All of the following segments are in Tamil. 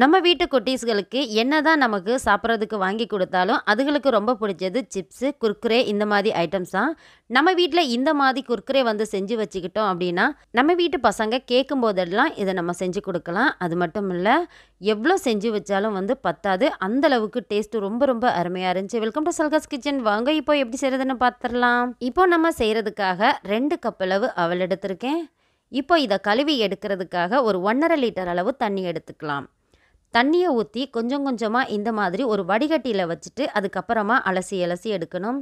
நம்ம வீட்டு குட்டீஸ்களுக்கு என்ன தான் நமக்கு சாப்பிட்றதுக்கு வாங்கி கொடுத்தாலும் அதுகளுக்கு ரொம்ப பிடிச்சது சிப்ஸு குர்குரே இந்த மாதிரி ஐட்டம்ஸ் தான் நம்ம வீட்டில் இந்த மாதிரி குர்க்குரே வந்து செஞ்சு வச்சுக்கிட்டோம் அப்படின்னா நம்ம வீட்டு பசங்க கேட்கும் போதெல்லாம் இதை நம்ம செஞ்சு கொடுக்கலாம் அது மட்டும் இல்லை எவ்வளோ செஞ்சு வச்சாலும் வந்து பத்தாது அந்தளவுக்கு டேஸ்ட்டு ரொம்ப ரொம்ப அருமையாக இருந்துச்சு வெல்கம் டு சல்காஸ் கிச்சன் வாங்க இப்போ எப்படி செய்கிறதுன்னு பார்த்துடலாம் இப்போ நம்ம செய்கிறதுக்காக ரெண்டு கப் அளவு அவள் எடுத்திருக்கேன் இப்போ இதை கழுவி எடுக்கிறதுக்காக ஒரு ஒன்றரை லிட்டர் அளவு தண்ணி எடுத்துக்கலாம் தண்ணியை ஊற்றி கொஞ்சம் கொஞ்சமாக இந்த மாதிரி ஒரு வடிகட்டியில் வச்சுட்டு அதுக்கப்புறமா அலசி அலசி எடுக்கணும்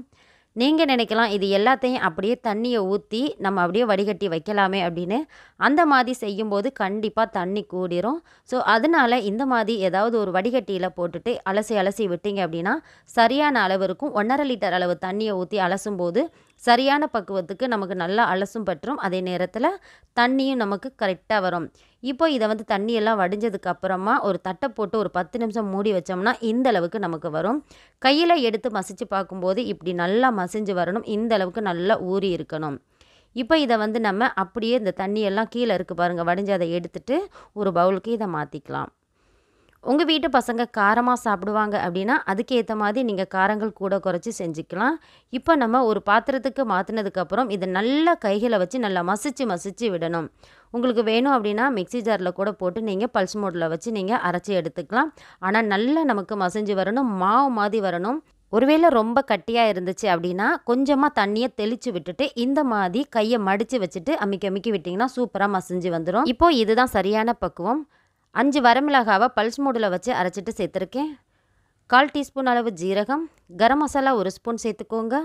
நீங்கள் நினைக்கலாம் இது எல்லாத்தையும் அப்படியே தண்ணியை ஊற்றி நம்ம அப்படியே வடிகட்டி வைக்கலாமே அப்படின்னு அந்த மாதிரி செய்யும்போது கண்டிப்பாக தண்ணி கூடிரும் ஸோ அதனால் இந்த மாதிரி ஏதாவது ஒரு வடிகட்டியில் போட்டுட்டு அலசி அலசி விட்டீங்க அப்படின்னா சரியான அளவு இருக்கும் ஒன்றரை லிட்டர் அளவு தண்ணியை ஊற்றி அலசும் போது சரியான பக்குவத்துக்கு நமக்கு நல்லா அலசும் பற்றும் அதே நேரத்தில் தண்ணியும் நமக்கு கரெக்டாக வரும் இப்போ இதை வந்து தண்ணியெல்லாம் வடிஞ்சதுக்கு அப்புறமா ஒரு தட்டை போட்டு ஒரு பத்து நிமிஷம் மூடி வச்சோம்னா இந்த அளவுக்கு நமக்கு வரும் கையில் எடுத்து மசிச்சு பார்க்கும்போது இப்படி நல்லா மசிஞ்சு வரணும் இந்த அளவுக்கு நல்லா ஊறி இருக்கணும் இப்போ இதை வந்து நம்ம அப்படியே இந்த தண்ணியெல்லாம் கீழே இருக்குது பாருங்கள் வடிஞ்சு அதை எடுத்துகிட்டு ஒரு பவுலுக்கு இதை மாற்றிக்கலாம் உங்கள் வீட்டு பசங்க காரமாக சாப்பிடுவாங்க அப்படின்னா அதுக்கேற்ற மாதிரி நீங்கள் காரங்கள் கூட குறைச்சி செஞ்சுக்கலாம் இப்போ நம்ம ஒரு பாத்திரத்துக்கு மாற்றினதுக்கப்புறம் இதை நல்லா கைகளை வச்சு நல்லா மசிச்சு மசிச்சு விடணும் உங்களுக்கு வேணும் அப்படின்னா மிக்சி ஜாரில் கூட போட்டு நீங்கள் பல்ஸ் மோட்டில் வச்சு நீங்கள் அரைச்சி எடுத்துக்கலாம் ஆனால் நல்லா நமக்கு மசிஞ்சு வரணும் மாவு மாதிரி வரணும் ஒருவேளை ரொம்ப கட்டியாக இருந்துச்சு அப்படின்னா கொஞ்சமாக தண்ணியை தெளித்து விட்டுட்டு இந்த மாதிரி கையை மடித்து வச்சுட்டு அமைக்க அமைக்கி விட்டிங்கன்னா சூப்பராக மசிஞ்சு வந்துடும் இப்போது இதுதான் சரியான பக்குவம் அஞ்சு வரமிளகாவை பல்ஸ் மூடில் வச்சு அரைச்சிட்டு சேர்த்துருக்கேன் கால் டீஸ்பூன் அளவு ஜீரகம் கரம் மசாலா ஒரு ஸ்பூன் சேர்த்துக்கோங்க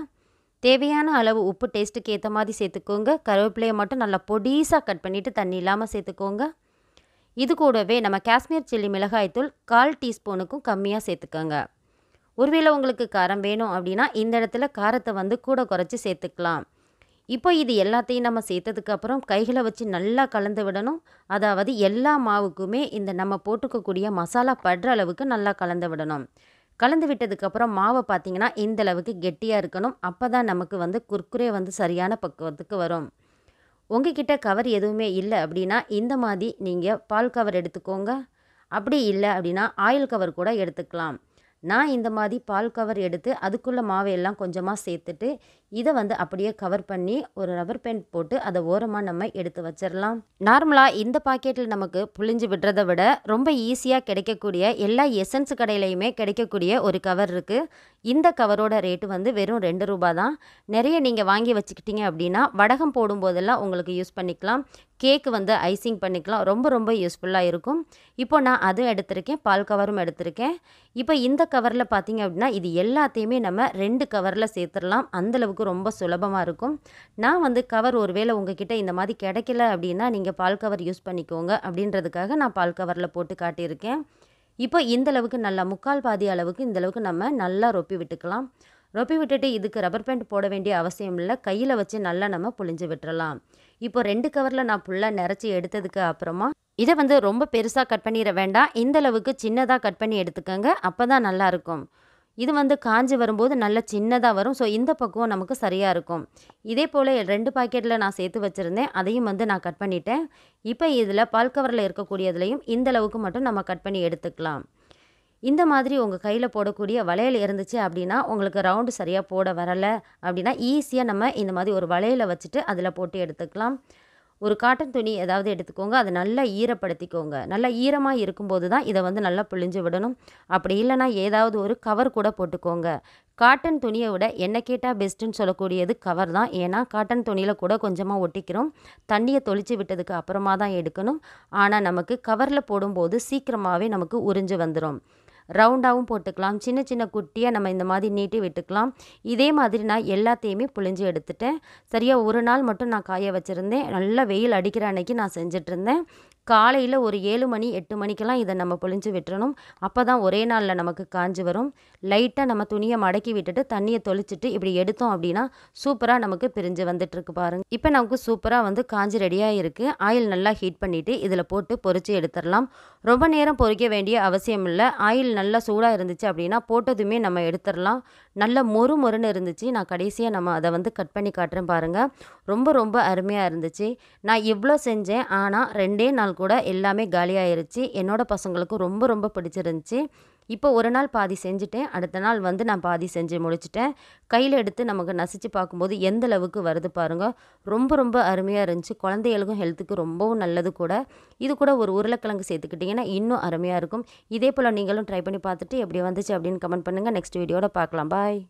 தேவையான அளவு உப்பு டேஸ்ட்டுக்கு ஏற்ற மாதிரி சேர்த்துக்கோங்க கருவேப்பிலையை மட்டும் நல்லா பொடிசாக கட் பண்ணிவிட்டு தண்ணி இல்லாமல் சேர்த்துக்கோங்க இது கூடவே நம்ம காஷ்மீர் சில்லி மிளகாய்த்தூள் கால் டீஸ்பூனுக்கும் கம்மியாக சேர்த்துக்கோங்க ஒருவேளை உங்களுக்கு காரம் வேணும் அப்படின்னா இந்த இடத்துல காரத்தை வந்து கூட குறைச்சி சேர்த்துக்கலாம் இப்போ இது எல்லாத்தையும் நம்ம சேர்த்ததுக்கு அப்புறம் கைகளை வச்சு நல்லா கலந்து விடணும் அதாவது எல்லா மாவுக்குமே இந்த நம்ம போட்டுக்கக்கூடிய மசாலா படுற அளவுக்கு நல்லா கலந்து விடணும் கலந்து விட்டதுக்கப்புறம் மாவை பார்த்திங்கன்னா இந்த அளவுக்கு கெட்டியாக இருக்கணும் அப்போ தான் நமக்கு வந்து குர்குரே வந்து சரியான பக்குவத்துக்கு வரும் உங்ககிட்ட கவர் எதுவுமே இல்லை அப்படின்னா இந்த மாதிரி நீங்கள் பால் கவர் எடுத்துக்கோங்க அப்படி இல்லை அப்படின்னா ஆயில் கவர் கூட எடுத்துக்கலாம் நான் இந்த மாதிரி பால் கவர் எடுத்து அதுக்குள்ளே மாவையெல்லாம் கொஞ்சமாக சேர்த்துட்டு இதை வந்து அப்படியே கவர் பண்ணி ஒரு ரப்பர் பேண்ட் போட்டு அதை ஓரமாக நம்ம எடுத்து வச்சிடலாம் நார்மலாக இந்த பாக்கெட்டில் நமக்கு புளிஞ்சு விடுறதை விட ரொம்ப ஈஸியாக கிடைக்கக்கூடிய எல்லா எசன்ஸ் கடையிலையுமே கிடைக்கக்கூடிய ஒரு கவர் இருக்குது இந்த கவரோட ரேட்டு வந்து வெறும் ரெண்டு ரூபா தான் நிறைய நீங்கள் வாங்கி வச்சுக்கிட்டீங்க அப்படின்னா வடகம் போடும்போதெல்லாம் உங்களுக்கு யூஸ் பண்ணிக்கலாம் கேக்கு வந்து ஐசிங் பண்ணிக்கலாம் ரொம்ப ரொம்ப யூஸ்ஃபுல்லாக இருக்கும் இப்போ நான் அதுவும் எடுத்திருக்கேன் பால் கவரும் எடுத்திருக்கேன் இப்போ இந்த கவரில் பார்த்தீங்க அப்படின்னா இது எல்லாத்தையுமே நம்ம ரெண்டு கவரில் சேர்த்துடலாம் அந்தளவுக்கு ரொம்ப சுலபமாக இருக்கும் நான் வந்து கவர் ஒரு வேளை உங்ககிட்ட இந்த மாதிரி கிடைக்கல அப்படின்னா நீங்கள் பால் கவர் யூஸ் பண்ணிக்கோங்க அப்படின்றதுக்காக நான் பால் கவரில் போட்டு காட்டியிருக்கேன் இப்போ இந்த அளவுக்கு நல்லா முக்கால் பாதி அளவுக்கு இந்த அளவுக்கு நம்ம நல்லா ரொப்பி விட்டுக்கலாம் ரொப்பி விட்டுட்டு இதுக்கு ரப்பர் பேண்ட் போட வேண்டிய அவசியம் இல்லை கையில் வச்சு நல்லா நம்ம புழிஞ்சு விட்டுறலாம் இப்போ ரெண்டு கவரில் நான் ஃபுல்லாக நிறச்சி எடுத்ததுக்கு அப்புறமா இதை வந்து ரொம்ப பெருசாக கட் பண்ணிட வேண்டாம் இந்த அளவுக்கு சின்னதாக கட் பண்ணி எடுத்துக்கோங்க அப்போ தான் நல்லாயிருக்கும் இது வந்து காஞ்சி வரும்போது நல்லா சின்னதாக வரும் ஸோ இந்த பக்குவம் நமக்கு சரியாக இருக்கும் இதே போல் ரெண்டு பாக்கெட்டில் நான் சேர்த்து வச்சுருந்தேன் அதையும் வந்து நான் கட் பண்ணிட்டேன் இப்போ இதில் பால் கவரில் இருக்கக்கூடியதுலையும் இந்த அளவுக்கு மட்டும் நம்ம கட் பண்ணி எடுத்துக்கலாம் இந்த மாதிரி உங்கள் கையில் போடக்கூடிய வளையல் இருந்துச்சு அப்படின்னா உங்களுக்கு ரவுண்டு சரியாக போட வரலை அப்படின்னா ஈஸியாக நம்ம இந்த மாதிரி ஒரு வளையலை வச்சுட்டு அதில் போட்டு எடுத்துக்கலாம் ஒரு காட்டன் துணி ஏதாவது எடுத்துக்கோங்க அதை நல்லா ஈரப்படுத்திக்கோங்க நல்லா ஈரமாக இருக்கும்போது தான் இதை வந்து நல்லா பிழிஞ்சு விடணும் அப்படி இல்லைனா ஏதாவது ஒரு கவர் கூட போட்டுக்கோங்க காட்டன் துணியை விட என்ன கேட்டால் பெஸ்ட்டுன்னு சொல்லக்கூடியது கவர் தான் ஏன்னா காட்டன் துணியில் கூட கொஞ்சமாக ஒட்டிக்கிறோம் தண்ணியை தொளிச்சு விட்டதுக்கு அப்புறமா தான் எடுக்கணும் ஆனால் நமக்கு கவரில் போடும்போது சீக்கிரமாகவே நமக்கு உறிஞ்சு வந்துடும் ரவுண்டாகவும் போட்டுக்கலாம் சின்ன சின்ன குட்டியாக நம்ம இந்த மாதிரி நீட்டி விட்டுக்கலாம் இதே மாதிரி நான் எல்லாத்தையுமே புளிஞ்சு எடுத்துட்டேன் சரியாக ஒரு நாள் மட்டும் நான் காய வச்சுருந்தேன் நல்லா வெயில் அடிக்கிற அன்னைக்கு நான் செஞ்சிட்ருந்தேன் காலையில் ஒரு ஏழு மணி எட்டு மணிக்கெல்லாம் இதை நம்ம பொழிஞ்சு விட்டுறணும் அப்போ தான் ஒரே நாளில் நமக்கு காஞ்சி வரும் லைட்டாக நம்ம துணியை மடக்கி விட்டுட்டு தண்ணியை தொளிச்சிட்டு இப்படி எடுத்தோம் அப்படின்னா சூப்பராக நமக்கு பிரிஞ்சு வந்துட்டுருக்கு பாருங்கள் இப்போ நமக்கு சூப்பராக வந்து காஞ்சி ரெடியாக இருக்குது ஆயில் நல்லா ஹீட் பண்ணிவிட்டு இதில் போட்டு பொறிச்சு எடுத்துடலாம் ரொம்ப நேரம் பொறிக்க வேண்டிய அவசியம் இல்லை ஆயில் நல்லா சூடாக இருந்துச்சு அப்படின்னா போட்டதுமே நம்ம எடுத்துடலாம் நல்ல மொறு மொறுன்னு இருந்துச்சு நான் கடைசியாக நம்ம அதை வந்து கட் பண்ணி காட்டுறேன் பாருங்கள் ரொம்ப ரொம்ப அருமையாக இருந்துச்சு நான் இவ்வளோ செஞ்சேன் ஆனால் ரெண்டே நாள் கூட எல்லாமே காலியாயிருச்சு என்னோடய பசங்களுக்கும் ரொம்ப ரொம்ப பிடிச்சிருந்துச்சி இப்போ ஒரு நாள் பாதி செஞ்சுட்டேன் அடுத்த நாள் வந்து நான் பாதி செஞ்சு முடிச்சிட்டேன் கையில் எடுத்து நமக்கு நசிச்சு பார்க்கும்போது எந்த அளவுக்கு வருது பாருங்கள் ரொம்ப ரொம்ப அருமையாக இருந்துச்சு குழந்தைகளுக்கும் ஹெல்த்துக்கு ரொம்பவும் நல்லது கூட இது கூட ஒரு உருளைக்கிழங்கு சேர்த்துக்கிட்டிங்கன்னா இன்னும் அருமையாக இருக்கும் இதே போல் நீங்களும் ட்ரை பண்ணி பார்த்துட்டு எப்படி வந்துச்சு அப்படின்னு கமெண்ட் பண்ணுங்கள் நெக்ஸ்ட் வீடியோட பார்க்கலாம் பாய்